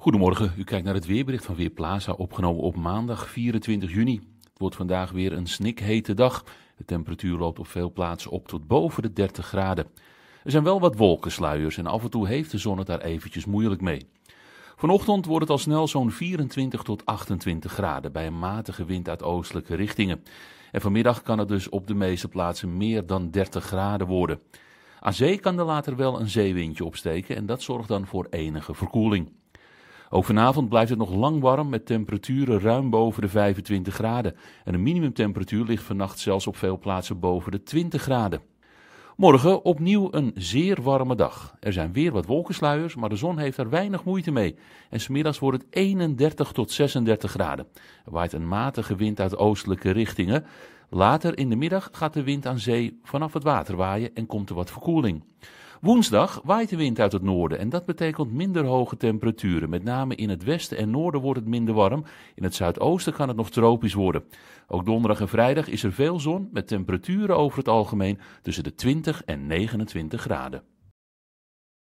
Goedemorgen, u kijkt naar het weerbericht van Weerplaza, opgenomen op maandag 24 juni. Het wordt vandaag weer een snikhete dag. De temperatuur loopt op veel plaatsen op tot boven de 30 graden. Er zijn wel wat wolkensluiers en af en toe heeft de zon het daar eventjes moeilijk mee. Vanochtend wordt het al snel zo'n 24 tot 28 graden bij een matige wind uit oostelijke richtingen. En vanmiddag kan het dus op de meeste plaatsen meer dan 30 graden worden. Aan zee kan er later wel een zeewindje opsteken en dat zorgt dan voor enige verkoeling. Ook vanavond blijft het nog lang warm met temperaturen ruim boven de 25 graden. En de minimumtemperatuur ligt vannacht zelfs op veel plaatsen boven de 20 graden. Morgen opnieuw een zeer warme dag. Er zijn weer wat wolkensluiers, maar de zon heeft er weinig moeite mee. En smiddags wordt het 31 tot 36 graden. Er waait een matige wind uit oostelijke richtingen. Later in de middag gaat de wind aan zee vanaf het water waaien en komt er wat verkoeling. Woensdag waait de wind uit het noorden en dat betekent minder hoge temperaturen. Met name in het westen en noorden wordt het minder warm. In het zuidoosten kan het nog tropisch worden. Ook donderdag en vrijdag is er veel zon met temperaturen over het algemeen tussen de 20 en 29 graden.